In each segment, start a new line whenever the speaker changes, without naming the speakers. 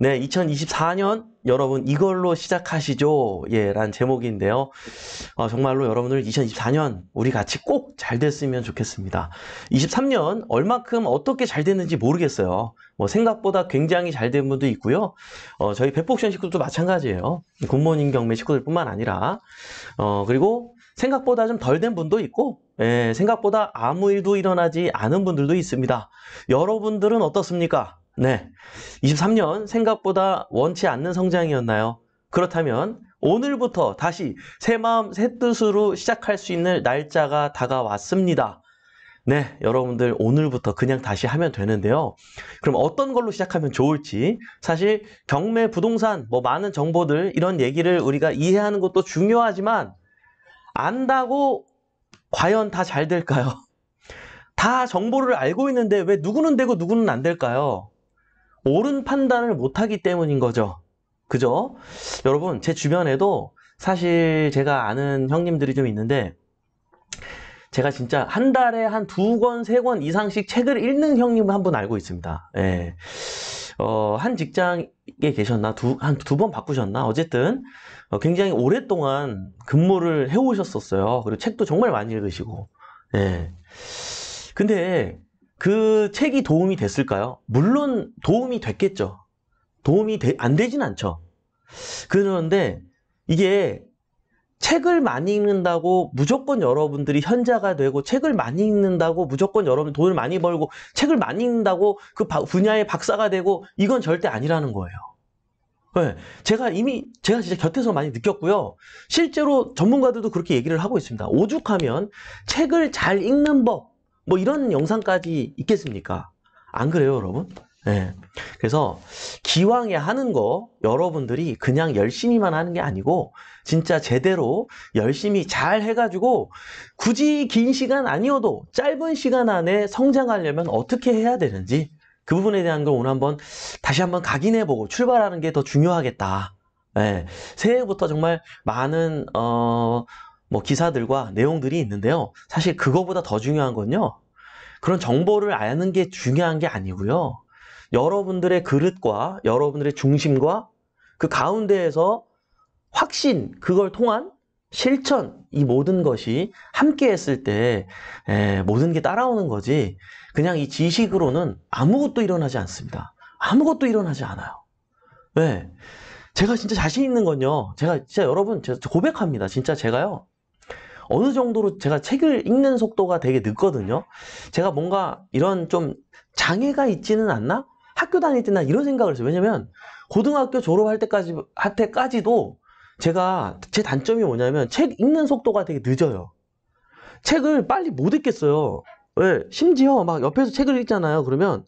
네, 2024년 여러분 이걸로 시작하시죠. 예, 란 제목인데요. 어, 정말로 여러분들 2024년 우리 같이 꼭 잘 됐으면 좋겠습니다. 23년 얼마큼 어떻게 잘 됐는지 모르겠어요. 뭐 생각보다 굉장히 잘 된 분도 있고요. 어, 저희 백복션 식구들도 마찬가지예요. 굿모닝 경매 식구들뿐만 아니라 어, 그리고 생각보다 좀 덜 된 분도 있고 예, 생각보다 아무 일도 일어나지 않은 분들도 있습니다. 여러분들은 어떻습니까? 네, 23년 생각보다 원치 않는 성장이었나요? 그렇다면 오늘부터 다시 새 마음 새 뜻으로 시작할 수 있는 날짜가 다가왔습니다. 네, 여러분들 오늘부터 그냥 다시 하면 되는데요. 그럼 어떤 걸로 시작하면 좋을지 사실 경매, 부동산, 뭐 많은 정보들 이런 얘기를 우리가 이해하는 것도 중요하지만 안다고 과연 다 잘 될까요? 다 정보를 알고 있는데 왜 누구는 되고 누구는 안 될까요? 옳은 판단을 못하기 때문인 거죠. 그죠? 여러분 제 주변에도 사실 제가 아는 형님들이 좀 있는데 제가 진짜 한 달에 한 두 권, 세 권 이상씩 책을 읽는 형님을 한 분 알고 있습니다. 예. 어, 한 직장에 계셨나? 두, 한 두 번 바꾸셨나? 어쨌든, 어, 굉장히 오랫동안 근무를 해오셨었어요. 그리고 책도 정말 많이 읽으시고, 예. 근데 그 책이 도움이 됐을까요? 물론 도움이 됐겠죠. 도움이 되, 안 되진 않죠. 그런데 이게 책을 많이 읽는다고 무조건 여러분들이 현자가 되고 책을 많이 읽는다고 무조건 여러분 돈을 많이 벌고 책을 많이 읽는다고 그 분야의 박사가 되고 이건 절대 아니라는 거예요. 네, 제가 이미 제가 진짜 곁에서 많이 느꼈고요. 실제로 전문가들도 그렇게 얘기를 하고 있습니다. 오죽하면 책을 잘 읽는 법뭐 이런 영상까지 있겠습니까? 안 그래요, 여러분? 네. 그래서 기왕에 하는 거 여러분들이 그냥 열심히만 하는 게 아니고 진짜 제대로 열심히 잘 해가지고 굳이 긴 시간 아니어도 짧은 시간 안에 성장하려면 어떻게 해야 되는지 그 부분에 대한 걸 오늘 한번 다시 한번 각인해보고 출발하는 게 더 중요하겠다. 네. 새해부터 정말 많은 어, 뭐 기사들과 내용들이 있는데요. 사실 그거보다 더 중요한 건요. 그런 정보를 아는 게 중요한 게 아니고요. 여러분들의 그릇과 여러분들의 중심과 그 가운데에서 확신, 그걸 통한 실천, 이 모든 것이 함께 했을 때 에, 모든 게 따라오는 거지 그냥 이 지식으로는 아무것도 일어나지 않습니다. 아무것도 일어나지 않아요. 왜? 제가 진짜 자신 있는 건요. 제가 진짜 여러분 제가 고백합니다. 진짜 제가요. 어느 정도로 제가 책을 읽는 속도가 되게 늦거든요. 제가 뭔가 이런 좀 장애가 있지는 않나? 학교 다닐 때나 이런 생각을 했어요. 왜냐면 고등학교 졸업할 때까지 할 때까지도 제가 제 단점이 뭐냐면 책 읽는 속도가 되게 늦어요. 책을 빨리 못 읽겠어요. 왜? 심지어 막 옆에서 책을 읽잖아요. 그러면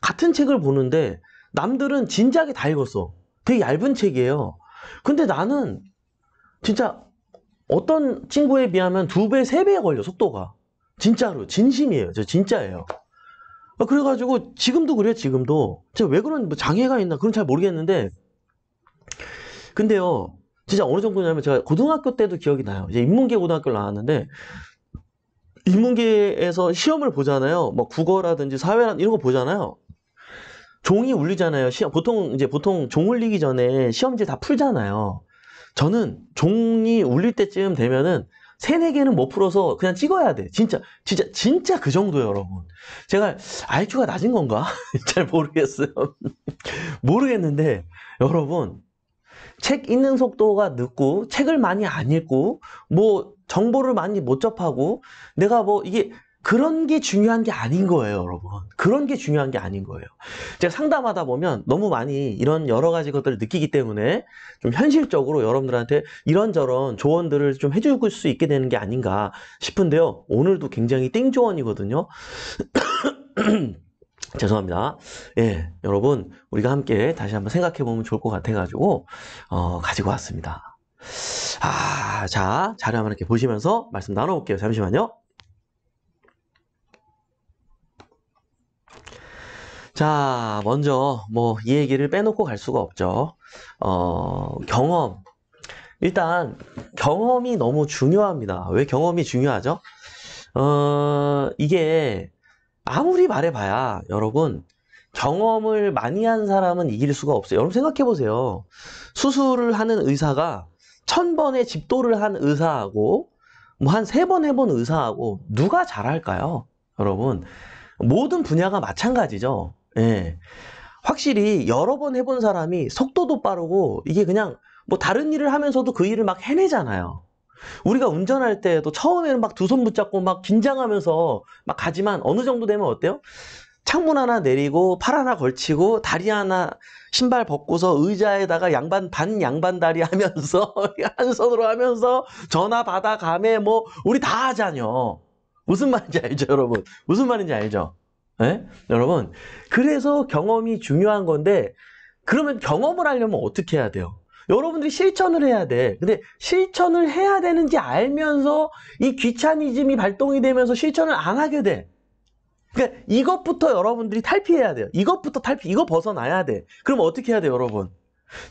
같은 책을 보는데 남들은 진지하게다 읽었어. 되게 얇은 책이에요. 근데 나는 진짜 어떤 친구에 비하면 두 배, 세배에 걸려, 속도가. 진짜로, 진심이에요. 저 진짜예요. 아, 그래가지고, 지금도 그래요, 지금도. 제가 왜 그런 뭐 장애가 있나, 그런잘 모르겠는데. 근데요, 진짜 어느 정도냐면 제가 고등학교 때도 기억이 나요. 이제 인문계 고등학교를 나왔는데, 인문계에서 시험을 보잖아요. 뭐 국어라든지 사회라든지 이런 거 보잖아요. 종이 울리잖아요. 시험, 보통, 이제 보통 종 울리기 전에 시험지 다 풀잖아요. 저는 종이 울릴 때쯤 되면은 세네 개는 못 풀어서 그냥 찍어야 돼. 진짜, 진짜, 진짜 그 정도예요, 여러분. 제가 IQ가 낮은 건가? 잘 모르겠어요. 모르겠는데, 여러분, 책 읽는 속도가 늦고, 책을 많이 안 읽고, 뭐, 정보를 많이 못 접하고, 내가 뭐, 이게 그런 게 중요한 게 아닌 거예요, 여러분. 그런 게 중요한 게 아닌 거예요. 제가 상담하다 보면 너무 많이 이런 여러 가지 것들을 느끼기 때문에 좀 현실적으로 여러분들한테 이런저런 조언들을 좀 해줄 수 있게 되는 게 아닌가 싶은데요. 오늘도 굉장히 땡 조언이거든요. 죄송합니다. 예, 여러분, 우리가 함께 다시 한번 생각해 보면 좋을 것 같아가지고, 어, 가지고 왔습니다. 아, 자, 자료 한번 이렇게 보시면서 말씀 나눠볼게요. 잠시만요. 자, 먼저 뭐 이 얘기를 빼놓고 갈 수가 없죠. 어, 경험. 일단 경험이 너무 중요합니다. 왜 경험이 중요하죠? 어, 이게 아무리 말해봐야 여러분 경험을 많이 한 사람은 이길 수가 없어요. 여러분 생각해 보세요. 수술을 하는 의사가 천 번의 집도를 한 의사하고 뭐 한 세 번 해본 의사하고 누가 잘할까요? 여러분 모든 분야가 마찬가지죠. 예. 확실히 여러 번 해본 사람이 속도도 빠르고 이게 그냥 뭐 다른 일을 하면서도 그 일을 막 해내잖아요. 우리가 운전할 때도 처음에는 막 두 손 붙잡고 막 긴장하면서 막 가지만 어느 정도 되면 어때요? 창문 하나 내리고 팔 하나 걸치고 다리 하나 신발 벗고서 의자에다가 양반 반 양반 다리 하면서 한 손으로 하면서 전화 받아 가매 뭐 우리 다 하잖요. 무슨 말인지 알죠, 여러분? 무슨 말인지 알죠? 네? 여러분 그래서 경험이 중요한 건데 그러면 경험을 하려면 어떻게 해야 돼요? 여러분들이 실천을 해야 돼. 근데 실천을 해야 되는지 알면서 이 귀차니즘이 발동이 되면서 실천을 안 하게 돼. 그러니까 이것부터 여러분들이 탈피해야 돼요. 이것부터 탈피, 이거 벗어나야 돼. 그럼 어떻게 해야 돼요, 여러분?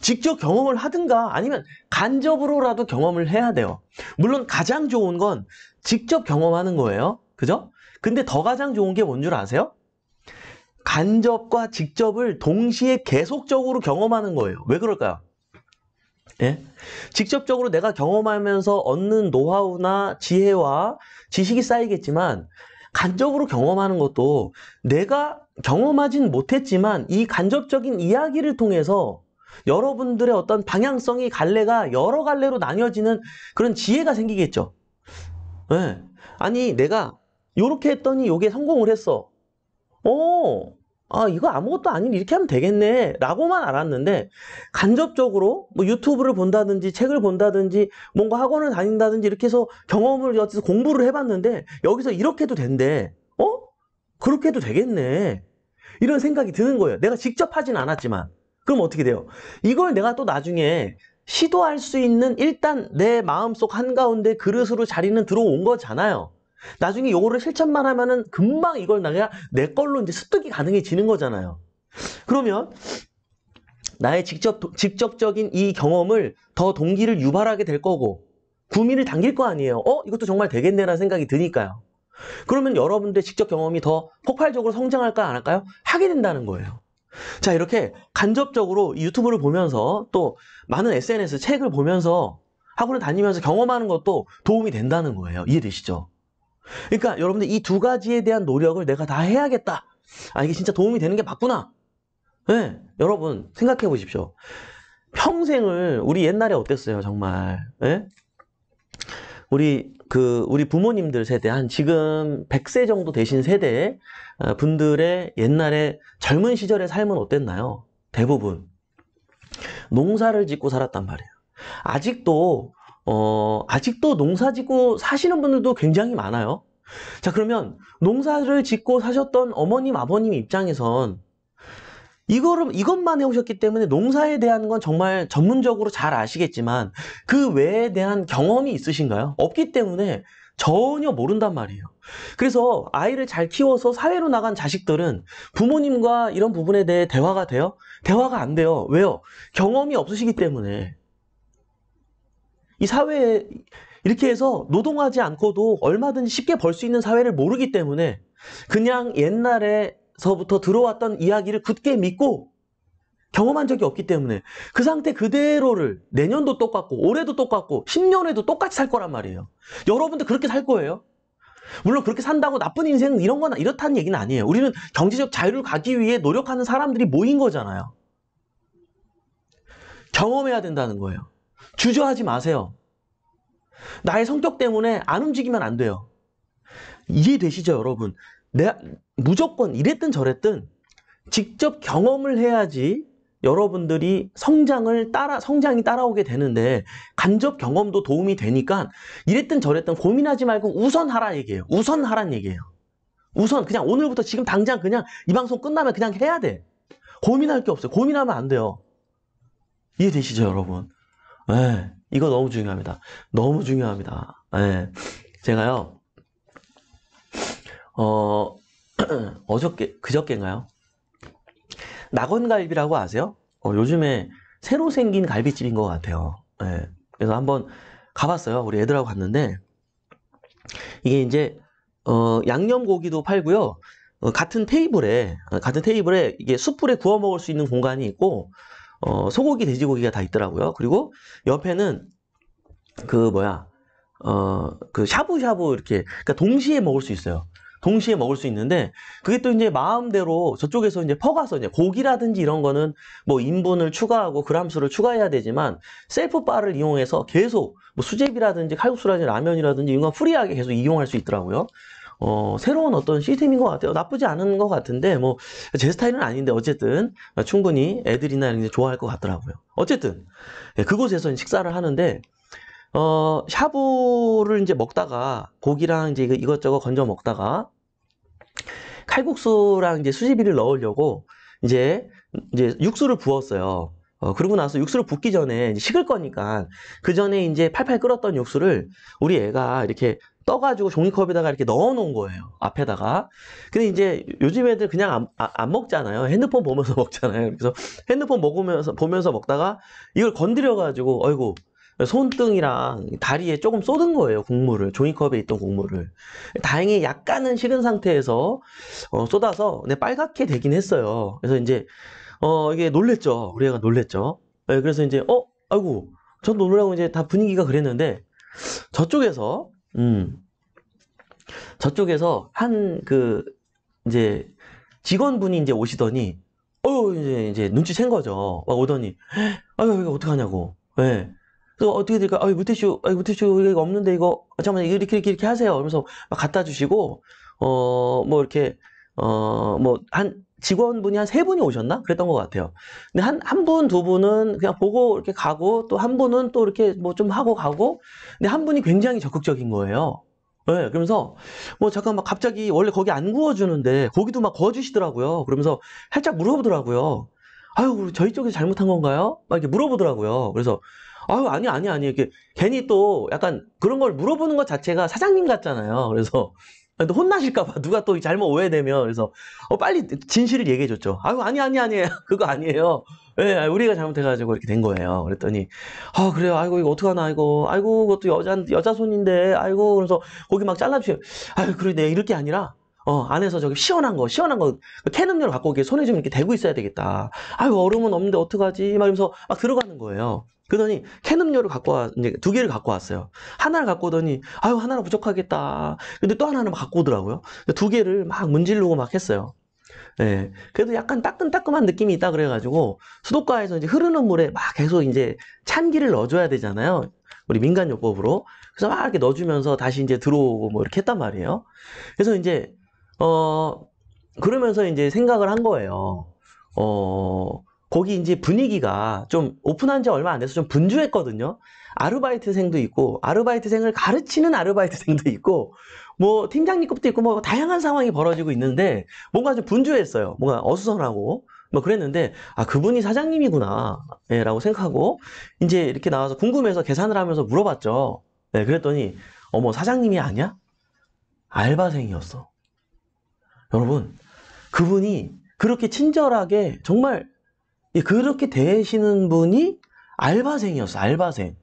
직접 경험을 하든가 아니면 간접으로라도 경험을 해야 돼요. 물론 가장 좋은 건 직접 경험하는 거예요. 그죠? 근데 더 가장 좋은 게 뭔 줄 아세요? 간접과 직접을 동시에 계속적으로 경험하는 거예요. 왜 그럴까요? 예? 직접적으로 내가 경험하면서 얻는 노하우나 지혜와 지식이 쌓이겠지만 간접으로 경험하는 것도 내가 경험하진 못했지만 이 간접적인 이야기를 통해서 여러분들의 어떤 방향성이 갈래가 여러 갈래로 나뉘어지는 그런 지혜가 생기겠죠. 네. 아니 내가 요렇게 했더니 요게 성공을 했어. 어, 아, 이거 아무것도 아닌 이렇게 하면 되겠네. 라고만 알았는데, 간접적으로 뭐 유튜브를 본다든지 책을 본다든지 뭔가 학원을 다닌다든지 이렇게 해서 경험을 여기서 공부를 해봤는데, 여기서 이렇게 해도 된대. 어? 그렇게 해도 되겠네. 이런 생각이 드는 거예요. 내가 직접 하진 않았지만. 그럼 어떻게 돼요? 이걸 내가 또 나중에 시도할 수 있는 일단 내 마음속 한가운데 그릇으로 자리는 들어온 거잖아요. 나중에 요거를 실천만 하면은 금방 이걸 내가 내 걸로 이제 습득이 가능해지는 거잖아요. 그러면 나의 직접 직접적인 이 경험을 더 동기를 유발하게 될 거고 구미를 당길 거 아니에요. 어? 이것도 정말 되겠네라는 생각이 드니까요. 그러면 여러분들의 직접 경험이 더 폭발적으로 성장할까 안 할까요? 하게 된다는 거예요. 자 이렇게 간접적으로 유튜브를 보면서 또 많은 SNS 책을 보면서 학원을 다니면서 경험하는 것도 도움이 된다는 거예요. 이해되시죠? 그러니까 여러분들 이 두 가지에 대한 노력을 내가 다 해야겠다. 아 이게 진짜 도움이 되는 게 맞구나. 네, 여러분 생각해 보십시오. 평생을 우리 옛날에 어땠어요 정말. 네? 우리 그 우리 부모님들 세대 한 지금 100세 정도 되신 세대 어, 분들의 옛날에 젊은 시절의 삶은 어땠나요? 대부분 농사를 짓고 살았단 말이에요. 아직도 어, 아직도 농사 짓고 사시는 분들도 굉장히 많아요. 자, 그러면 농사를 짓고 사셨던 어머님, 아버님 입장에선 이거를, 이것만 해오셨기 때문에 농사에 대한 건 정말 전문적으로 잘 아시겠지만 그 외에 대한 경험이 있으신가요? 없기 때문에 전혀 모른단 말이에요. 그래서 아이를 잘 키워서 사회로 나간 자식들은 부모님과 이런 부분에 대해 대화가 돼요? 대화가 안 돼요. 왜요? 경험이 없으시기 때문에. 이 사회에 이렇게 해서 노동하지 않고도 얼마든지 쉽게 벌 수 있는 사회를 모르기 때문에 그냥 옛날에서부터 들어왔던 이야기를 굳게 믿고 경험한 적이 없기 때문에 그 상태 그대로를 내년도 똑같고 올해도 똑같고 10년에도 똑같이 살 거란 말이에요. 여러분도 그렇게 살 거예요. 물론 그렇게 산다고 나쁜 인생 이런 거나 이렇다는 얘기는 아니에요. 우리는 경제적 자유를 가기 위해 노력하는 사람들이 모인 거잖아요. 경험해야 된다는 거예요. 주저하지 마세요. 나의 성격 때문에 안 움직이면 안 돼요. 이해되시죠, 여러분? 내, 무조건 이랬든 저랬든 직접 경험을 해야지 여러분들이 성장을 따라 성장이 따라오게 되는데 간접 경험도 도움이 되니까 이랬든 저랬든 고민하지 말고 우선 하라 얘기예요. 우선 하란 얘기예요. 우선 그냥 오늘부터 지금 당장 그냥 이 방송 끝나면 그냥 해야 돼. 고민할 게 없어요. 고민하면 안 돼요. 이해되시죠, 여러분? 네, 이거 너무 중요합니다. 너무 중요합니다. 네, 제가요, 어, 어저께, 그저께인가요? 낙원갈비라고 아세요? 어, 요즘에 새로 생긴 갈비집인 것 같아요. 네, 그래서 한번 가봤어요. 우리 애들하고 갔는데, 이게 이제, 어, 양념 고기도 팔고요. 어, 같은 테이블에 어, 같은 테이블에 이게 숯불에 구워 먹을 수 있는 공간이 있고 어, 소고기, 돼지고기가 다 있더라고요. 그리고 옆에는 그 뭐야 어그 샤브샤브 이렇게 그러니까 동시에 먹을 수 있어요. 동시에 먹을 수 있는데 그게 또 이제 마음대로 저쪽에서 이제 퍼가서 이제 고기라든지 이런 거는 뭐 인분을 추가하고 그람수를 추가해야 되지만 셀프 바를 이용해서 계속 뭐 수제비라든지 칼국수라든지 라면이라든지 이런 건 프리하게 계속 이용할 수 있더라고요. 어, 새로운 어떤 시스템인 것 같아요. 나쁘지 않은 것 같은데 뭐 제 스타일은 아닌데 어쨌든 충분히 애들이나 이런 게 좋아할 것 같더라고요. 어쨌든 예, 그곳에서 식사를 하는데 어, 샤브를 이제 먹다가 고기랑 이제 그 이것저것 건져 먹다가 칼국수랑 이제 수제비를 넣으려고 이제 이제 육수를 부었어요. 어, 그러고 나서 육수를 붓기 전에 식을 거니까 그 전에 이제 팔팔 끓었던 육수를 우리 애가 이렇게 떠가지고 종이컵에다가 이렇게 넣어놓은 거예요. 앞에다가. 근데 이제 요즘 애들 그냥 안, 아, 안 먹잖아요. 핸드폰 보면서 먹잖아요. 그래서 핸드폰 먹으면서 보면서 먹다가 이걸 건드려가지고 어이구 손등이랑 다리에 조금 쏟은 거예요. 국물을 종이컵에 있던 국물을 다행히 약간은 식은 상태에서 어, 쏟아서 근데 빨갛게 되긴 했어요. 그래서 이제 어, 이게 놀랬죠. 우리 애가 놀랬죠. 네, 그래서 이제, 어, 아이고, 전 놀라고 이제 다 분위기가 그랬는데, 저쪽에서, 음, 저쪽에서 한 그, 이제, 직원분이 이제 오시더니, 어, 이제, 이제 눈치챈 거죠. 막 오더니, 아유, 이거 어떡하냐고. 예. 네. 그래서 어떻게 될까? 아유, 물티슈, 아유, 물티슈, 이거 없는데, 이거, 아, 잠깐만, 이렇게, 이렇게, 이렇게 하세요. 이러면서막 갖다 주시고, 어, 뭐, 이렇게, 어, 뭐, 한, 직원분이 한 세 분이 오셨나? 그랬던 것 같아요. 근데 한, 한 분, 두 분은 그냥 보고 이렇게 가고, 또 한 분은 또 이렇게 뭐 좀 하고 가고, 근데 한 분이 굉장히 적극적인 거예요. 네, 그러면서 뭐 잠깐 막 갑자기 원래 거기 안 구워주는데 거기도 막 구워주시더라고요. 그러면서 살짝 물어보더라고요. 아유, 저희 쪽에서 잘못한 건가요? 막 이렇게 물어보더라고요. 그래서 아유, 아니, 아니, 아니. 이렇게 괜히 또 약간 그런 걸 물어보는 것 자체가 사장님 같잖아요. 그래서 근데 혼나실까봐 누가 또 잘못 오해되면 그래서 어, 빨리 진실을 얘기해줬죠. 아유 아니 아니 아니에요 그거 아니에요. 예, 네, 우리가 잘못해가지고 이렇게 된 거예요. 그랬더니 아 그래요. 아이고 이거 어떡하나 이거 아이고 그것도 여자 여자 손인데 아이고 그래서 거기 막 잘라주세요. 아유 그래 내 이럴 게 아니라 어, 안에서 저기 시원한 거, 시원한 거, 그 캔 음료를 갖고 오게 손에 좀 이렇게 대고 있어야 되겠다. 아유, 얼음은 없는데 어떡하지? 막 이러면서 막 들어가는 거예요. 그러더니 캔 음료를 갖고 와, 이제 두 개를 갖고 왔어요. 하나를 갖고 오더니, 아유, 하나는 부족하겠다. 근데 또 하나는 갖고 오더라고요. 두 개를 막 문지르고 막 했어요. 예. 그래도 약간 따끔따끔한 느낌이 있다 그래가지고, 수도가에서 이제 흐르는 물에 막 계속 이제 찬기를 넣어줘야 되잖아요. 우리 민간요법으로. 그래서 막 이렇게 넣어주면서 다시 이제 들어오고 뭐 이렇게 했단 말이에요. 그래서 이제, 어, 그러면서 이제 생각을 한 거예요. 어, 거기 이제 분위기가 좀 오픈한 지 얼마 안 돼서 좀 분주했거든요. 아르바이트생도 있고 아르바이트생을 가르치는 아르바이트생도 있고 뭐 팀장님급도 있고 뭐 다양한 상황이 벌어지고 있는데 뭔가 좀 분주했어요. 뭔가 어수선하고 뭐 그랬는데 아 그분이 사장님이구나 예, 라고 생각하고 이제 이렇게 나와서 궁금해서 계산을 하면서 물어봤죠. 네, 그랬더니 어머 사장님이 아니야? 알바생이었어. 여러분 그분이 그렇게 친절하게 정말 예, 그렇게 되시는 분이 알바생이었어, 알바생.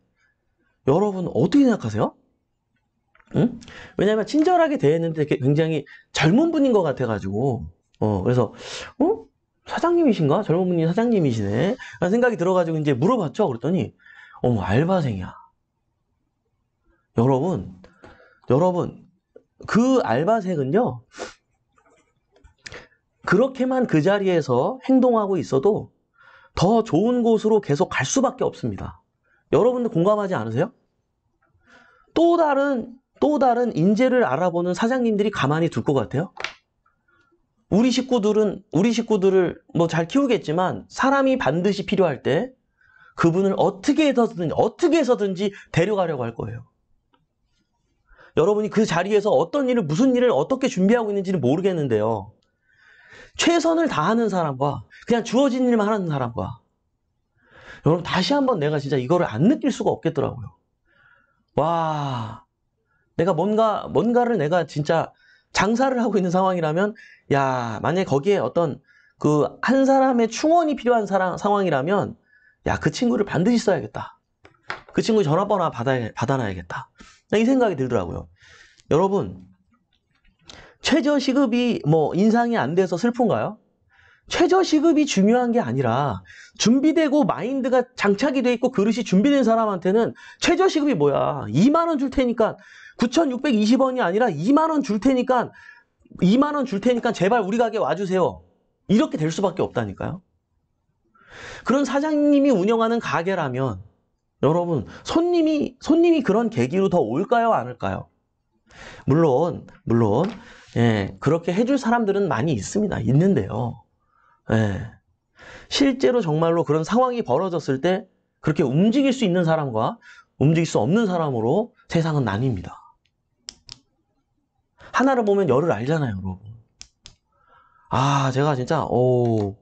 여러분, 어떻게 생각하세요? 응? 왜냐면, 친절하게 대했는데 굉장히 젊은 분인 것 같아가지고, 어, 그래서, 어? 사장님이신가? 젊은 분이 사장님이시네? 라는 생각이 들어가지고 이제 물어봤죠. 그랬더니, 어머, 알바생이야. 여러분, 여러분, 그 알바생은요, 그렇게만 그 자리에서 행동하고 있어도 더 좋은 곳으로 계속 갈 수밖에 없습니다. 여러분들 공감하지 않으세요? 또 다른 또 다른 인재를 알아보는 사장님들이 가만히 둘 것 같아요? 우리 식구들은 우리 식구들을 뭐 잘 키우겠지만 사람이 반드시 필요할 때 그분을 어떻게 해서든 어떻게 해서든지 데려가려고 할 거예요. 여러분이 그 자리에서 어떤 일을 무슨 일을 어떻게 준비하고 있는지는 모르겠는데요. 최선을 다하는 사람과 그냥 주어진 일만 하는 사람과 여러분 다시 한번 내가 진짜 이거를 안 느낄 수가 없겠더라고요. 와, 내가 뭔가 뭔가를 내가 진짜 장사를 하고 있는 상황이라면 야 만약에 거기에 어떤 그 한 사람의 충원이 필요한 사람, 상황이라면 야 그 친구를 반드시 써야겠다. 그 친구 전화번호 받아 받아놔야겠다. 이 생각이 들더라고요. 여러분 최저시급이 뭐 인상이 안 돼서 슬픈가요? 최저시급이 중요한 게 아니라 준비되고 마인드가 장착이 돼 있고 그릇이 준비된 사람한테는 최저시급이 뭐야 2만원 줄 테니까 9,620원이 아니라 2만원 줄 테니까 2만원 줄 테니까 제발 우리 가게 와주세요 이렇게 될 수밖에 없다니까요 그런 사장님이 운영하는 가게라면 여러분 손님이 손님이 그런 계기로 더 올까요 안 올까요? 물론 물론 예, 그렇게 해줄 사람들은 많이 있습니다. 있는데요. 예, 실제로 정말로 그런 상황이 벌어졌을 때 그렇게 움직일 수 있는 사람과 움직일 수 없는 사람으로 세상은 나뉩니다. 하나를 보면 열을 알잖아요, 여러분. 아, 제가 진짜 오,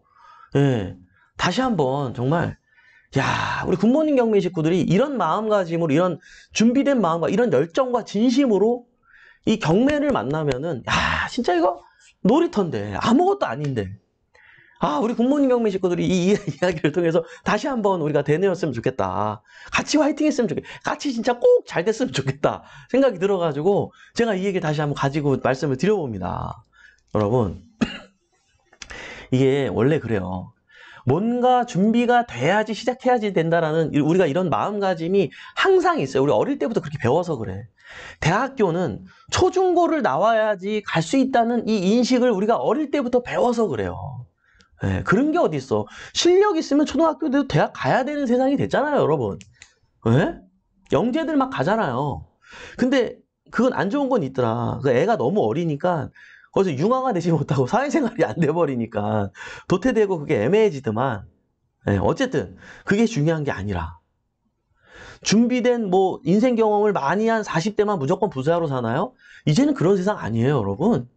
예, 다시 한번 정말 야, 우리 굿모닝 경매 식구들이 이런 마음가짐으로 이런 준비된 마음과 이런 열정과 진심으로 이 경매를 만나면은 야 진짜 이거 놀이터인데 아무것도 아닌데 아 우리 국모님 경매 식구들이 이 이야기를 통해서 다시 한번 우리가 되뇌었으면 좋겠다 같이 화이팅 했으면 좋겠다 같이 진짜 꼭 잘 됐으면 좋겠다 생각이 들어가지고 제가 이 얘기를 다시 한번 가지고 말씀을 드려봅니다 여러분 이게 원래 그래요 뭔가 준비가 돼야지 시작해야지 된다라는 우리가 이런 마음가짐이 항상 있어요. 우리 어릴 때부터 그렇게 배워서 그래. 대학교는 초중고를 나와야지 갈 수 있다는 이 인식을 우리가 어릴 때부터 배워서 그래요. 네, 그런 게 어디 있어? 실력 있으면 초등학교도 대학 가야 되는 세상이 됐잖아요, 여러분. 네? 영재들 막 가잖아요. 근데 그건 안 좋은 건 있더라. 그 애가 너무 어리니까 어서 융화가 되지 못하고 사회생활이 안 돼버리니까 도태되고 그게 애매해지더만 네, 어쨌든 그게 중요한 게 아니라 준비된 뭐 인생 경험을 많이 한 40대만 무조건 부자로 사나요? 이제는 그런 세상 아니에요 여러분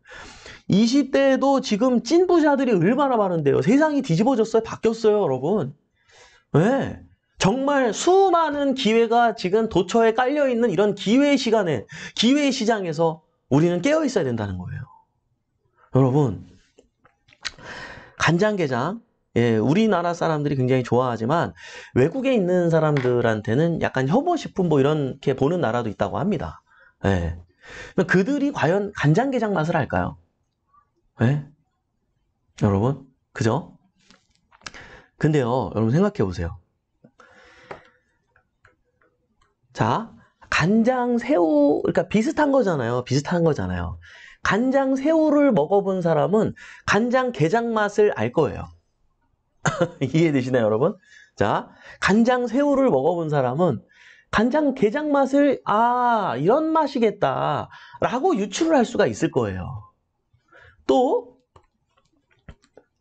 20대에도 지금 찐 부자들이 얼마나 많은데요 세상이 뒤집어졌어요 바뀌었어요 여러분 네. 정말 수많은 기회가 지금 도처에 깔려있는 이런 기회의 시간에 기회의 시장에서 우리는 깨어 있어야 된다는 거예요 여러분 간장게장 예, 우리나라 사람들이 굉장히 좋아하지만 외국에 있는 사람들한테는 약간 혐오식품 뭐 이렇게 보는 나라도 있다고 합니다. 예. 그들이 과연 간장게장 맛을 알까요? 예? 여러분, 그죠? 근데요, 여러분 생각해 보세요. 자, 간장, 새우, 그러니까 비슷한 거잖아요. 비슷한 거잖아요. 간장 새우를 먹어본 사람은 간장 게장 맛을 알 거예요. 이해되시나요, 여러분? 자, 간장 새우를 먹어본 사람은 간장 게장 맛을 아 이런 맛이겠다 라고 유추를 할 수가 있을 거예요 또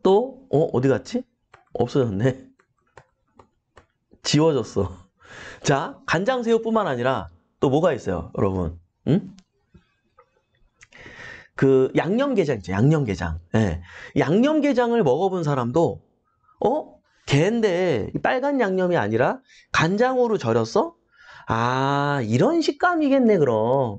또 어, 어디 갔지? 없어졌네 지워졌어 자 간장 새우뿐만 아니라 또 뭐가 있어요 여러분 응? 그 양념게장 있죠. 양념게장. 예. 양념게장을 먹어본 사람도 어? 게인데 빨간 양념이 아니라 간장으로 절였어? 아 이런 식감이겠네 그럼.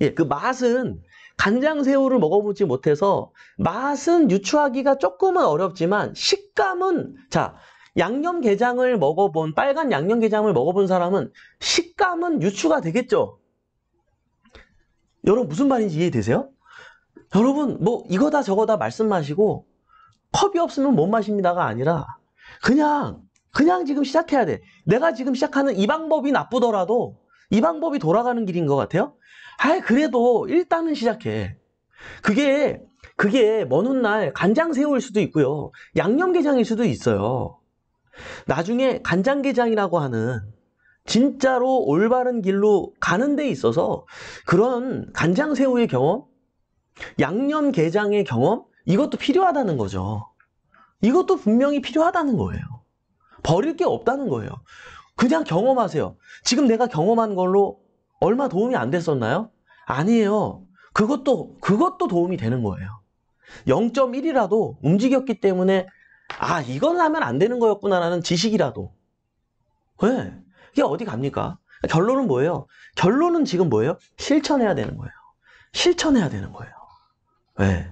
예, 그 맛은 간장새우를 먹어보지 못해서 맛은 유추하기가 조금은 어렵지만 식감은 자 양념게장을 먹어본 빨간 양념게장을 먹어본 사람은 식감은 유추가 되겠죠. 여러분 무슨 말인지 이해되세요? 여러분 뭐 이거다 저거다 말씀 마시고 컵이 없으면 못 마십니다가 아니라 그냥 그냥 지금 시작해야 돼. 내가 지금 시작하는 이 방법이 나쁘더라도 이 방법이 돌아가는 길인 것 같아요. 아 그래도 일단은 시작해. 그게 그게 먼 훗날 간장새우일 수도 있고요. 양념게장일 수도 있어요. 나중에 간장게장이라고 하는 진짜로 올바른 길로 가는 데 있어서 그런 간장새우의 경험 양념게장의 경험? 이것도 필요하다는 거죠. 이것도 분명히 필요하다는 거예요. 버릴 게 없다는 거예요. 그냥 경험하세요. 지금 내가 경험한 걸로 얼마 도움이 안 됐었나요? 아니에요. 그것도, 그것도 도움이 되는 거예요. 0.1이라도 움직였기 때문에 아, 이건 하면 안 되는 거였구나라는 지식이라도. 왜? 이게 어디 갑니까? 결론은 뭐예요? 결론은 지금 뭐예요? 실천해야 되는 거예요. 실천해야 되는 거예요. 네.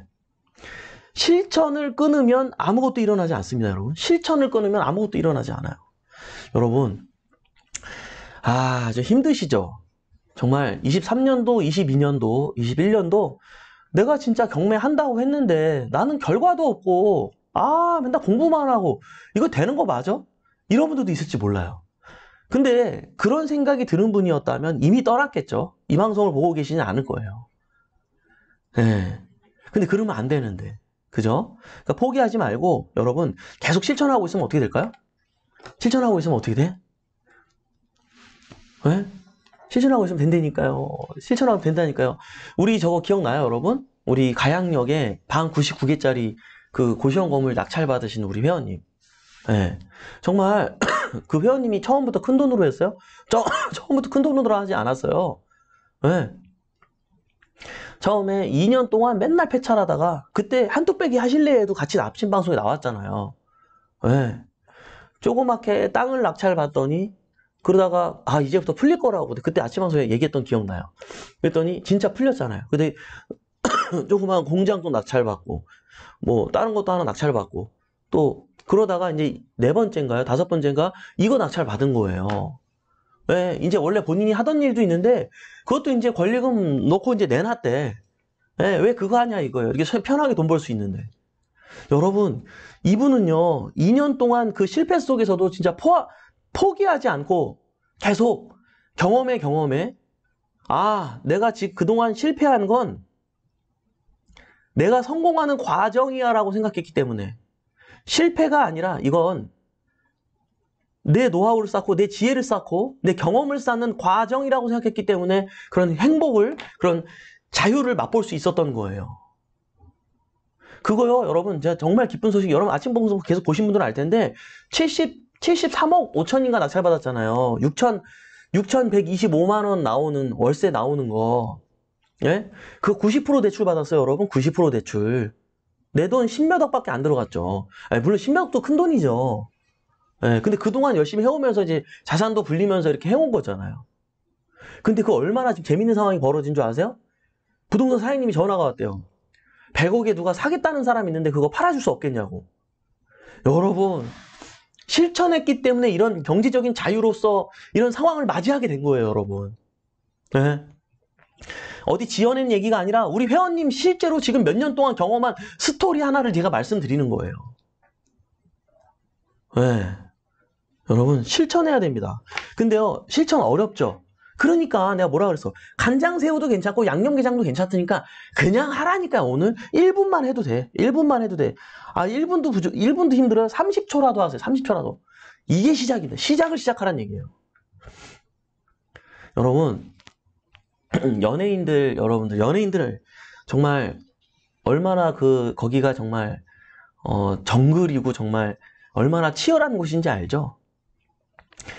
실천을 끊으면 아무것도 일어나지 않습니다, 여러분. 실천을 끊으면 아무것도 일어나지 않아요. 여러분, 아, 저 힘드시죠? 정말 23년도, 22년도, 21년도 내가 진짜 경매한다고 했는데 나는 결과도 없고, 아, 맨날 공부만 하고, 이거 되는 거 맞아? 이런 분들도 있을지 몰라요. 근데 그런 생각이 드는 분이었다면 이미 떠났겠죠. 이 방송을 보고 계시지 않을 거예요. 예. 네. 근데 그러면 안 되는데. 그죠? 그러니까 포기하지 말고 여러분 계속 실천하고 있으면 어떻게 될까요? 실천하고 있으면 어떻게 돼? 왜? 예? 실천하고 있으면 된다니까요. 실천하면 된다니까요. 우리 저거 기억나요, 여러분? 우리 가양역에 방 99개짜리 그 고시원 건물 낙찰받으신 우리 회원님. 예. 네. 정말 그 회원님이 처음부터 큰 돈으로 했어요? 저, 처음부터 큰 돈으로 하지 않았어요. 예. 네. 처음에 2년 동안 맨날 폐찰하다가 그때 한뚝배기 하실래에도 같이 납침 방송에 나왔잖아요. 네. 조그맣게 땅을 낙찰 받더니 그러다가 아 이제부터 풀릴 거라고 그때 아침 방송에 얘기했던 기억나요. 그랬더니 진짜 풀렸잖아요. 근데 조그만 공장도 낙찰 받고 뭐 다른 것도 하나 낙찰 받고 또 그러다가 이제 네 번째인가요? 다섯 번째인가? 이거 낙찰 받은 거예요. 예, 이제 원래 본인이 하던 일도 있는데 그것도 이제 권리금 놓고 이제 내놨대. 예, 왜 그거 하냐 이거예요. 이렇게 편하게 돈 벌 수 있는데. 여러분, 이분은요, 2년 동안 그 실패 속에서도 진짜 포, 포기하지 않고 계속 경험에경험에 아, 내가 지금 그동안 실패한 건 내가 성공하는 과정이야 라고 생각했기 때문에 실패가 아니라 이건 내 노하우를 쌓고 내 지혜를 쌓고 내 경험을 쌓는 과정이라고 생각했기 때문에 그런 행복을 그런 자유를 맛볼 수 있었던 거예요. 그거요 여러분 제가 정말 기쁜 소식 여러분 아침 방송 계속 보신 분들은 알 텐데 70 73억 5천인가 낙찰받았잖아요. 6천 6,125만 원 나오는 월세 나오는 거. 예? 그90% 대출 받았어요, 여러분. 90% 대출. 내 돈 10몇억밖에 안 들어갔죠. 아니, 물론 10몇억도 큰 돈이죠. 예, 근데 그동안 열심히 해오면서 이제 자산도 불리면서 이렇게 해온 거잖아요. 근데 그 얼마나 지금 재밌는 상황이 벌어진 줄 아세요? 부동산 사장님이 전화가 왔대요. 100억에 누가 사겠다는 사람이 있는데 그거 팔아줄 수 없겠냐고. 여러분, 실천했기 때문에 이런 경제적인 자유로서 이런 상황을 맞이하게 된 거예요, 여러분. 네. 어디 지어낸 얘기가 아니라 우리 회원님 실제로 지금 몇 년 동안 경험한 스토리 하나를 제가 말씀드리는 거예요. 네. 여러분 실천해야 됩니다. 근데요 실천 어렵죠. 그러니까 내가 뭐라 그랬어 간장새우도 괜찮고 양념게장도 괜찮으니까 그냥 하라니까 오늘 1분만 해도 돼 1분만 해도 돼아 1분도 부족 1분도 힘들어 30초라도 하세요 30초라도 이게 시작입니다 시작을 시작하란 얘기예요 여러분 연예인들 여러분들 연예인들 정말 얼마나 그 거기가 정말 어 정글이고 정말 얼마나 치열한 곳인지 알죠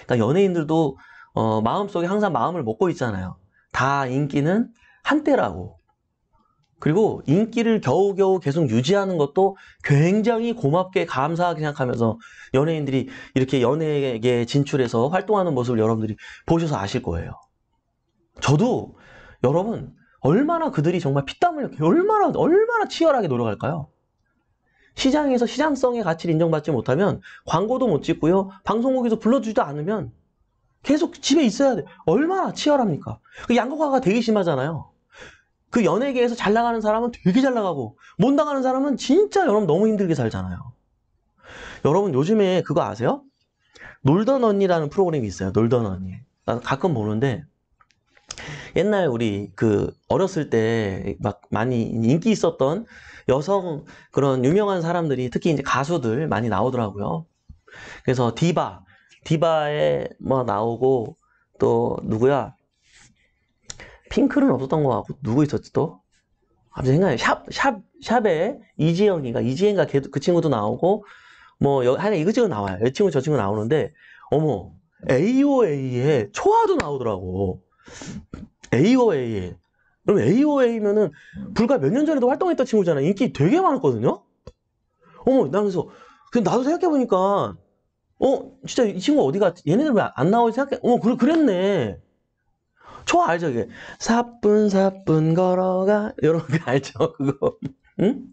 그러니까 연예인들도 어, 마음속에 항상 마음을 먹고 있잖아요. 다 인기는 한때라고. 그리고 인기를 겨우겨우 계속 유지하는 것도 굉장히 고맙게 감사하게 생각하면서 연예인들이 이렇게 연예계에 진출해서 활동하는 모습을 여러분들이 보셔서 아실 거예요. 저도 여러분 얼마나 그들이 정말 피땀 흘려 얼마나 얼마나 치열하게 노력할까요? 시장에서 시장성의 가치를 인정받지 못하면 광고도 못 찍고요. 방송국에서 불러주지도 않으면 계속 집에 있어야 돼. 얼마나 치열합니까? 그 양극화가 되게 심하잖아요. 그 연예계에서 잘 나가는 사람은 되게 잘 나가고 못 나가는 사람은 진짜 여러분 너무 힘들게 살잖아요. 여러분 요즘에 그거 아세요? 놀던 언니라는 프로그램이 있어요. 놀던 언니. 나 가끔 보는데 옛날 우리 그 어렸을 때 막 많이 인기 있었던 여성 그런 유명한 사람들이 특히 이제 가수들 많이 나오더라고요. 그래서 디바, 디바에 뭐 나오고 또 누구야? 핑크는 없었던 것 같고 누구 있었지 또? 갑자기 생각해. 샵, 샵, 샵에 이지영이가 이지영가 그 친구도 나오고 뭐 하여 이거저거 나와요. 이 친구 저 친구 나오는데 어머 AOA에 초아도 나오더라고. AOA. 여러분 AOA면은 불과 몇 년 전에도 활동했던 친구잖아 인기 되게 많았거든요. 어머, 나 그래서 그 나도 생각해 보니까 어, 진짜 이 친구 어디가 얘네들 왜 안 나오지 생각해. 어, 그래 그랬네. 저 알죠, 이게. 사뿐사뿐 걸어가. 이런 거 알죠, 그거. 응?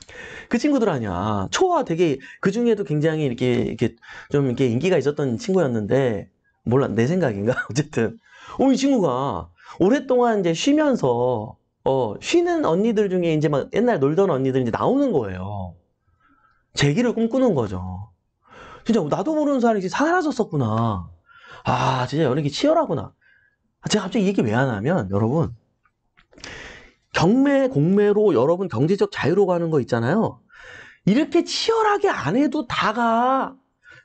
그 친구들 아니야. 초와 되게, 그 중에도 굉장히 이렇게, 이렇게, 좀 이렇게 인기가 있었던 친구였는데, 몰라, 내 생각인가? 어쨌든. 어, 이 친구가 오랫동안 이제 쉬면서 어, 쉬는 언니들 중에 이제 막 옛날 놀던 언니들 이제 나오는 거예요. 재기를 꿈꾸는 거죠. 진짜 나도 모르는 사람이 사라졌었구나. 아, 진짜 연예계 치열하구나. 아, 제가 갑자기 얘기 왜 하냐면, 여러분. 경매, 공매로 여러분 경제적 자유로 가는 거 있잖아요. 이렇게 치열하게 안 해도 다가,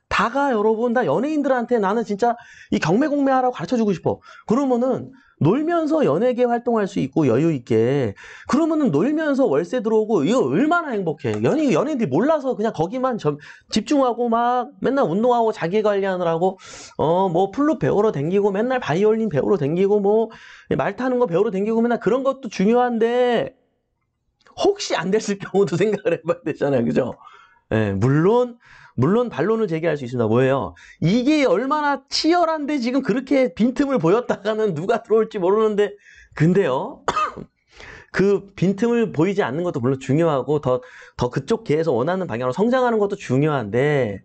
다가 여러분, 다 연예인들한테 나는 진짜 이 경매, 공매하라고 가르쳐 주고 싶어. 그러면은 놀면서 연예계 활동할 수 있고 여유 있게 그러면은 놀면서 월세 들어오고 이거 얼마나 행복해 연예 연예인들이 몰라서 그냥 거기만 점, 집중하고 막 맨날 운동하고 자기 관리하느라고 어 뭐 플룻 배우러 댕기고 맨날 바이올린 배우러 댕기고 뭐 말 타는 거 배우러 댕기고 맨날 그런 것도 중요한데 혹시 안 됐을 경우도 생각을 해봐야 되잖아요 그죠 예 네, 물론 물론 반론을 제기할 수 있습니다. 뭐예요? 이게 얼마나 치열한데 지금 그렇게 빈틈을 보였다가는 누가 들어올지 모르는데 근데요. 그 빈틈을 보이지 않는 것도 물론 중요하고 더, 더 그쪽 계에서 원하는 방향으로 성장하는 것도 중요한데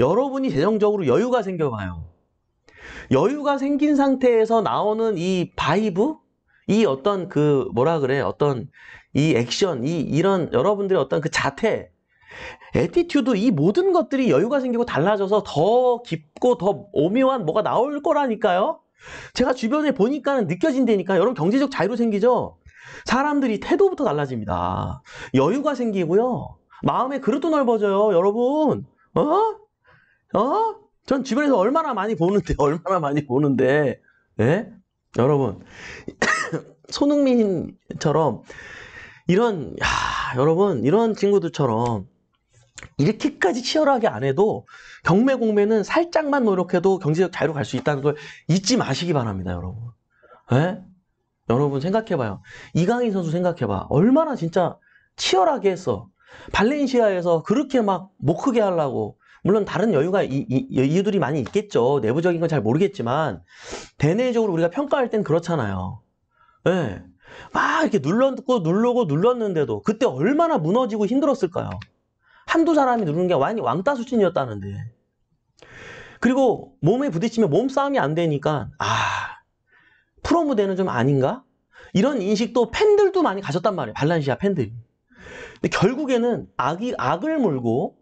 여러분이 재정적으로 여유가 생겨봐요. 여유가 생긴 상태에서 나오는 이 바이브? 이 어떤 그 뭐라 그래? 어떤 이 액션, 이 이런 여러분들의 어떤 그 자태 에티튜드 이 모든 것들이 여유가 생기고 달라져서 더 깊고 더 오묘한 뭐가 나올 거라니까요. 제가 주변에 보니까는 느껴진다니까 여러분 경제적 자유로 생기죠. 사람들이 태도부터 달라집니다. 여유가 생기고요. 마음의 그릇도 넓어져요, 여러분. 어? 어? 전 주변에서 얼마나 많이 보는데, 얼마나 많이 보는데, 예? 여러분, 손흥민처럼, 이런, 야, 여러분, 이런 친구들처럼, 이렇게까지 치열하게 안 해도 경매 공매는 살짝만 노력해도 경제적 자유로 갈 수 있다는 걸 잊지 마시기 바랍니다, 여러분. 네? 여러분 생각해봐요. 이강인 선수 생각해봐. 얼마나 진짜 치열하게 했어. 발렌시아에서 그렇게 막 못 크게 하려고 물론 다른 여유가 이, 이, 이유들이 많이 있겠죠. 내부적인 건 잘 모르겠지만 대내적으로 우리가 평가할 땐 그렇잖아요. 예. 네. 막 이렇게 눌렀고 눌르고 눌렀는데도 그때 얼마나 무너지고 힘들었을까요? 한두 사람이 누르는 게 완, 왕따 수준이었다는데. 그리고 몸에 부딪히면 몸싸움이 안 되니까 아 프로 무대는 좀 아닌가? 이런 인식도 팬들도 많이 가졌단 말이에요. 발란시아 팬들이. 근데 결국에는 악이 악을 물고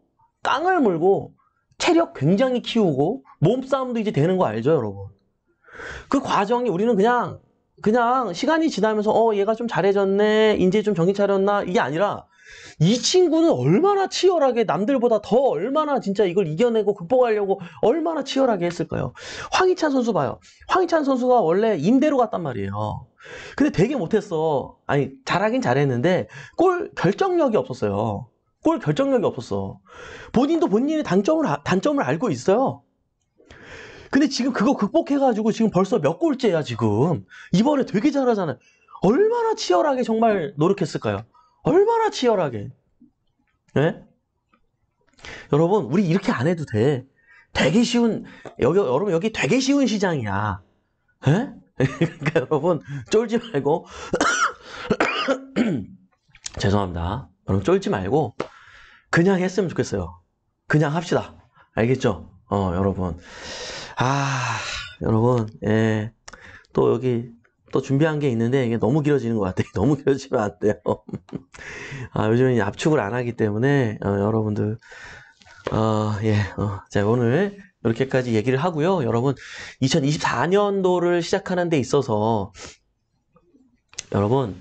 깡을 물고 체력 굉장히 키우고 몸싸움도 이제 되는 거 알죠, 여러분? 그 과정이 우리는 그냥 그냥 시간이 지나면서 어 얘가 좀 잘해졌네 이제 좀 정신 차렸나 이게 아니라 이 친구는 얼마나 치열하게 남들보다 더 얼마나 진짜 이걸 이겨내고 극복하려고 얼마나 치열하게 했을까요? 황희찬 선수 봐요. 황희찬 선수가 원래 임대로 갔단 말이에요. 근데 되게 못했어. 아니 잘하긴 잘했는데 골 결정력이 없었어요. 골 결정력이 없었어. 본인도 본인의 단점을 아, 단점을 알고 있어요. 근데 지금 그거 극복해가지고 지금 벌써 몇 골째야 지금 이번에 되게 잘하잖아요. 얼마나 치열하게 정말 노력했을까요? 얼마나 치열하게. 네? 여러분, 우리 이렇게 안 해도 돼. 되게 쉬운, 여기, 여러분, 여기 되게 쉬운 시장이야. 네? 그러니까 여러분, 쫄지 말고. 죄송합니다. 여러분, 쫄지 말고. 그냥 했으면 좋겠어요. 그냥 합시다. 알겠죠? 어, 여러분. 아, 여러분, 예. 또 여기 또 준비한 게 있는데 이게 너무 길어지는 것 같아요. 너무 길어지면 안 돼요. 아, 요즘은 압축을 안 하기 때문에 어, 여러분들 어, 예, 어, 제가 오늘 이렇게까지 얘기를 하고요. 여러분 2024년도를 시작하는 데 있어서 여러분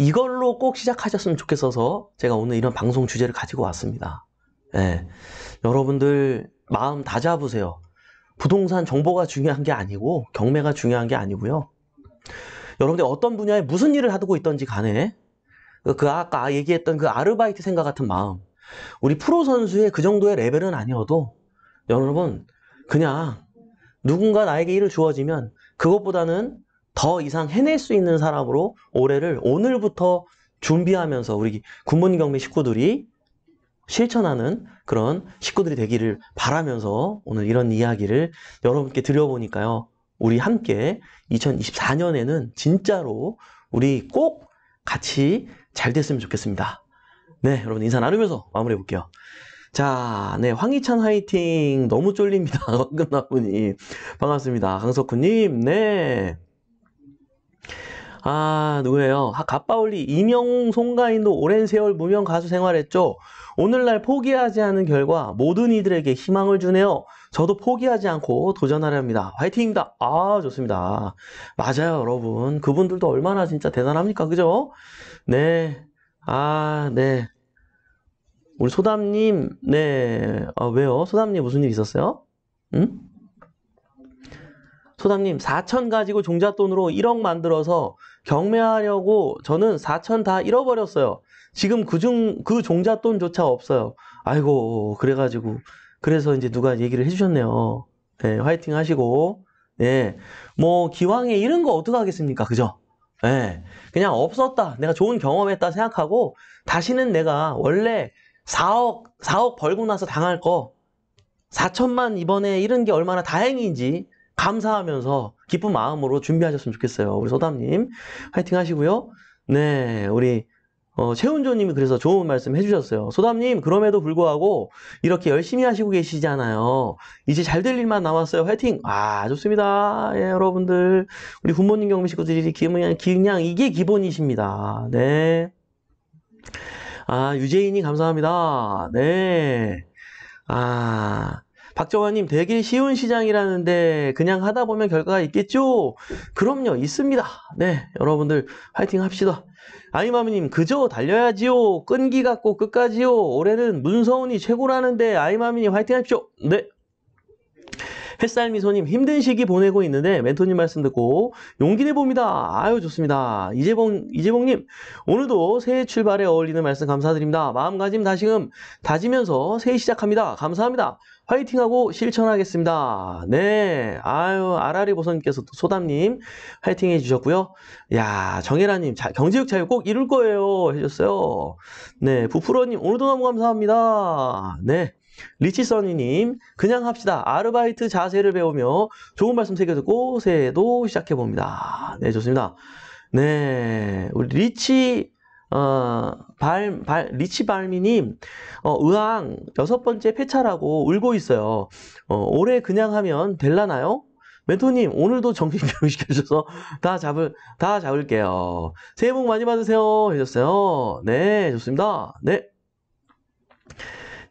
이걸로 꼭 시작하셨으면 좋겠어서 제가 오늘 이런 방송 주제를 가지고 왔습니다. 예, 여러분들 마음 다 잡으세요. 부동산 정보가 중요한 게 아니고 경매가 중요한 게 아니고요. 여러분들 어떤 분야에 무슨 일을 하고 있던지 간에 그, 그 아까 얘기했던 그 아르바이트 생각 같은 마음 우리 프로 선수의 그 정도의 레벨은 아니어도 여러분 그냥 누군가 나에게 일을 주어지면 그것보다는 더 이상 해낼 수 있는 사람으로 올해를 오늘부터 준비하면서 우리 군문 경매 식구들이 실천하는 그런 식구들이 되기를 바라면서 오늘 이런 이야기를 여러분께 드려보니까요. 우리 함께 2024년에는 진짜로 우리 꼭 같이 잘 됐으면 좋겠습니다. 네, 여러분 인사 나누면서 마무리해 볼게요. 자, 네, 황희찬 화이팅. 너무 쫄립니다. 끝나보니. 반갑습니다. 강석훈님, 네. 아, 누구예요? 갓바올리 아, 이명웅 송가인도 오랜 세월 무명 가수 생활했죠. 오늘날 포기하지 않은 결과 모든 이들에게 희망을 주네요. 저도 포기하지 않고 도전하렵니다. 화이팅입니다. 아, 좋습니다. 맞아요, 여러분. 그분들도 얼마나 진짜 대단합니까? 그죠? 네. 아, 네. 우리 소담님, 네. 아, 왜요? 소담님 무슨 일 있었어요? 응? 소담님, 4천 가지고 종잣돈으로 1억 만들어서 경매하려고 저는 4천 다 잃어버렸어요. 지금 그 중, 그 종잣돈조차 없어요. 아이고, 그래가지고 그래서 이제 누가 얘기를 해주셨네요. 예, 화이팅 하시고, 예, 뭐, 기왕에 이런 거어떡 하겠습니까? 그죠? 예, 그냥 없었다. 내가 좋은 경험했다 생각하고, 다시는 내가 원래 4억, 4억 벌고 나서 당할 거, 4천만 이번에 이은게 얼마나 다행인지 감사하면서 기쁜 마음으로 준비하셨으면 좋겠어요. 우리 소담님, 화이팅 하시고요. 네, 우리 어, 최운조님이 그래서 좋은 말씀 해주셨어요. 소담님 그럼에도 불구하고 이렇게 열심히 하시고 계시잖아요. 이제 잘 될 일만 남았어요. 화이팅! 아 좋습니다. 예, 여러분들 우리 부모님 경비 식구들이 그냥, 그냥 이게 기본이십니다. 네. 아 유재인이 감사합니다. 네. 아 박정환님 되게 쉬운 시장이라는데 그냥 하다 보면 결과가 있겠죠? 그럼요 있습니다. 네 여러분들 화이팅 합시다. 아이마미님 그저 달려야지요 끈기 갖고 끝까지요 올해는 문서운이 최고라는데 아이마미님 화이팅 하십시오 네 햇살미소님 힘든 시기 보내고 있는데 멘토님 말씀 듣고 용기 내봅니다. 아유 좋습니다. 이재봉 이재봉님 오늘도 새해 출발에 어울리는 말씀 감사드립니다. 마음가짐 다시금 다지면서 새해 시작합니다. 감사합니다. 화이팅하고 실천하겠습니다. 네. 아유, 아라리 보선님께서 소담님 화이팅 해주셨고요. 야, 정혜라님, 경제육 자유 꼭 이룰 거예요. 해줬어요 네. 부풀어님 오늘도 너무 감사합니다. 네. 리치선이님 그냥 합시다 아르바이트 자세를 배우며 좋은 말씀 새겨듣고 새해도 시작해봅니다 네 좋습니다 네 우리 리치 어, 발, 발, 리치 발미님, 어, 의왕 여섯 번째 폐차라고 울고 있어요. 어, 올해 그냥 하면 될라나요? 멘토님, 오늘도 정신 교육시켜주서다 잡을, 다 잡을게요. 새해 복 많이 받으세요. 해줬어요. 네, 좋습니다. 네.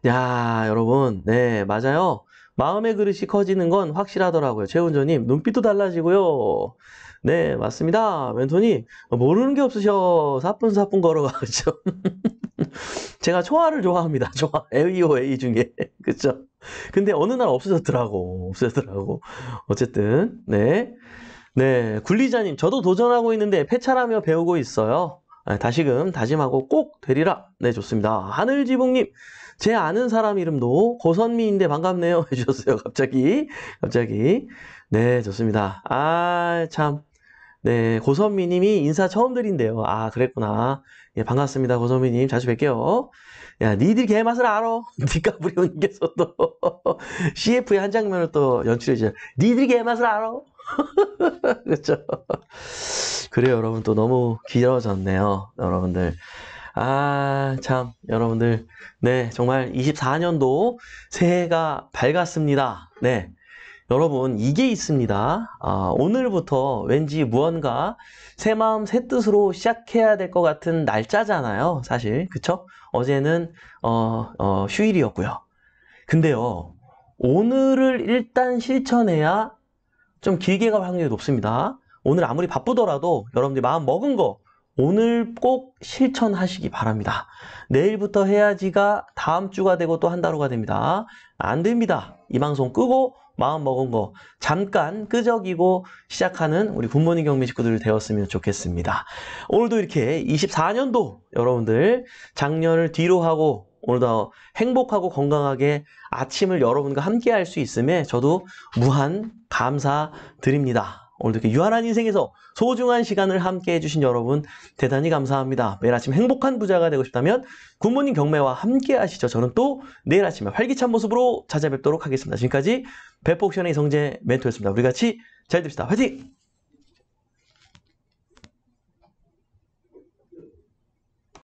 야, 여러분. 네, 맞아요. 마음의 그릇이 커지는 건 확실하더라고요. 최훈조님 눈빛도 달라지고요. 네, 맞습니다. 멘토님, 모르는 게 없으셔. 사뿐사뿐 걸어가죠. 제가 초아를 좋아합니다. 초아. AOA e 중에. 그쵸? 근데 어느 날 없어졌더라고. 없어졌더라고. 어쨌든, 네. 네, 굴리자님, 저도 도전하고 있는데 패차라며 배우고 있어요. 아, 다시금 다짐하고 꼭 되리라. 네, 좋습니다. 하늘지붕님, 제 아는 사람 이름도 고선미인데 반갑네요 해주셨어요. 갑자기 갑자기 네 좋습니다. 아 참. 네, 고선미님이 인사 처음 드린대요. 아, 그랬구나. 예, 반갑습니다. 고선미님. 자주 뵐게요. 야, 니들 개맛을 알아. 디카브리오님께서도 CF의 한 장면을 또 연출해 주셨 니들 개맛을 알아. 그렇죠. 그래요, 여러분. 또 너무 길어졌네요. 여러분들. 아, 참, 여러분들. 네, 정말 24년도 새해가 밝았습니다. 네. 여러분, 이게 있습니다. 아, 오늘부터 왠지 무언가 새 마음, 새 뜻으로 시작해야 될 것 같은 날짜잖아요. 사실. 그쵸? 어제는, 어, 어, 휴일이었고요. 근데요, 오늘을 일단 실천해야 좀 길게 갈 확률이 높습니다. 오늘 아무리 바쁘더라도 여러분들이 마음 먹은 거 오늘 꼭 실천하시기 바랍니다. 내일부터 해야지가 다음 주가 되고 또 한 달후가 됩니다. 안 됩니다. 이 방송 끄고 마음 먹은 거 잠깐 끄적이고 시작하는 우리 굿모닝 경민 식구들 되었으면 좋겠습니다. 오늘도 이렇게 24년도 여러분들 작년을 뒤로 하고 오늘도 행복하고 건강하게 아침을 여러분과 함께 할 수 있음에 저도 무한 감사드립니다. 오늘도 이렇게 유한한 인생에서 소중한 시간을 함께 해주신 여러분 대단히 감사합니다. 매일 아침 행복한 부자가 되고 싶다면 굿모닝 경매와 함께 하시죠. 저는 또 내일 아침에 활기찬 모습으로 찾아뵙도록 하겠습니다. 지금까지 배포옥션의 성재 멘토였습니다. 우리 같이 잘 됩시다. 화이팅!